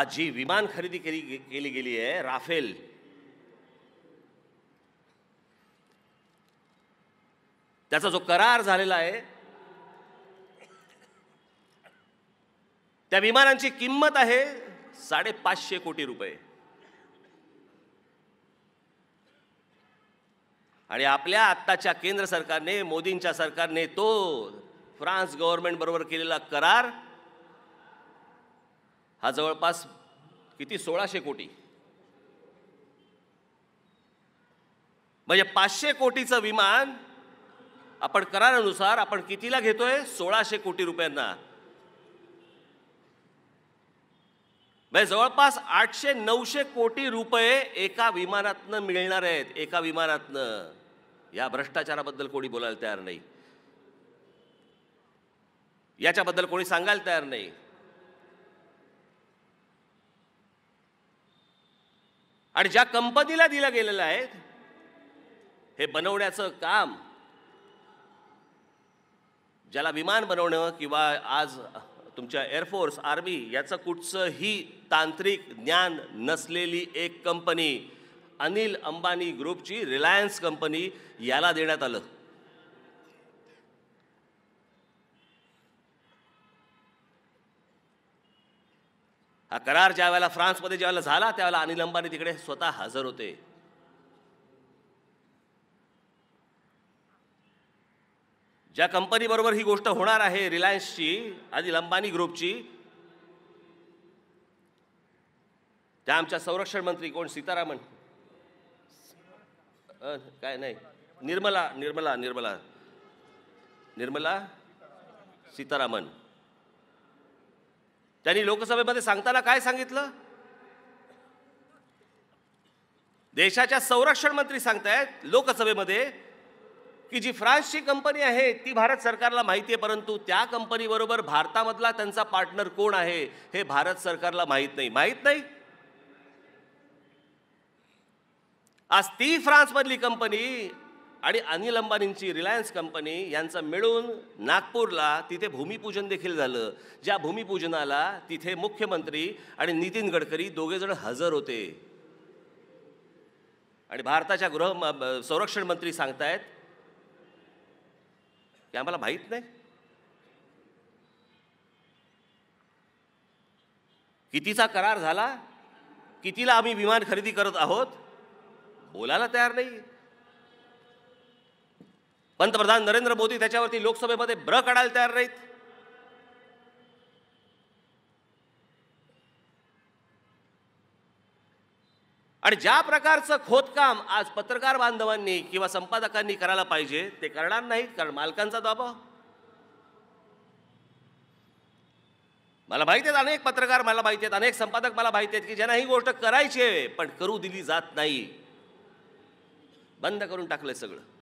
आज जी विमान खरेदी केली केली गेली आहे राफेल त्याचा जो करार झालेला आहे त्या विमानांची किंमत आहे साडेपाचशे कोटी रुपये आणि आपल्या आत्ताच्या केंद्र सरकारने मोदींच्या सरकारने तो फ्रान्स गव्हर्नमेंट बरोबर केलेला करार हा जवळपास किती सोळाशे कोटी म्हणजे पाचशे कोटीचं विमान आपण करारानुसार आपण कितीला घेतोय सोळाशे कोटी रुपयांना म्हणजे जवळपास आठशे नऊशे कोटी रुपये एका विमानातनं मिळणार आहेत एका विमानातनं या भ्रष्टाचाराबद्दल कोणी बोलायला तयार नाही याच्याबद्दल कोणी सांगायला तयार नाही आणि ज्या कंपनीला दिलं गेलेलं आहे हे बनवण्याचं काम ज्याला विमान बनवणं किंवा आज तुमच्या एअरफोर्स आर्मी याचं कुठचंही तांत्रिक ज्ञान नसलेली एक कंपनी अनिल अंबानी ग्रुपची रिलायन्स कंपनी याला देण्यात आलं हा करार ज्या वेळेला फ्रान्समध्ये ज्यावेळेला झाला त्यावेळेला अनिल अंबानी तिकडे स्वतः हजर होते ज्या कंपनीबरोबर ही गोष्ट होणार आहे रिलायन्सची अनिल अंबानी ग्रुपची त्या आमच्या संरक्षण मंत्री कोण सीतारामन काय नाही निर्मला निर्मला निर्मला निर्मला सीतारामन त्यांनी लोकसभेमध्ये सांगताना काय सांगितलं देशाच्या संरक्षण मंत्री सांगतायत लोकसभेमध्ये की जी फ्रान्सची कंपनी आहे ती भारत सरकारला माहिती आहे परंतु त्या कंपनीबरोबर भारतामधला त्यांचा पार्टनर कोण आहे हे भारत सरकारला माहीत नाही माहीत नाही आज ती फ्रान्समधली कंपनी आणि अनिल अंबानींची रिलायन्स कंपनी यांचा मिळून नागपूरला तिथे भूमिपूजन देखील झालं ज्या भूमिपूजनाला तिथे मुख्यमंत्री आणि नितीन गडकरी दोघेजण हजर होते आणि भारताच्या गृह संरक्षण मंत्री सांगतायत की आम्हाला माहीत नाही कितीचा करार झाला कितीला आम्ही विमान खरेदी करत आहोत बोलायला तयार नाही पंतप्रधान नरेंद्र मोदी त्याच्यावरती लोकसभेमध्ये ब्र काढायला तयार नाहीत आणि ज्या प्रकारचं खोदकाम आज पत्रकार बांधवांनी किंवा संपादकांनी करायला पाहिजे ते करणार नाहीत कारण मालकांचा दबाव मला माहिती आहेत अनेक पत्रकार मला माहिती आहेत अनेक संपादक मला माहिती आहेत की ज्यांना ही गोष्ट करायची आहे पण करू दिली जात नाही बंद करून टाकलंय सगळं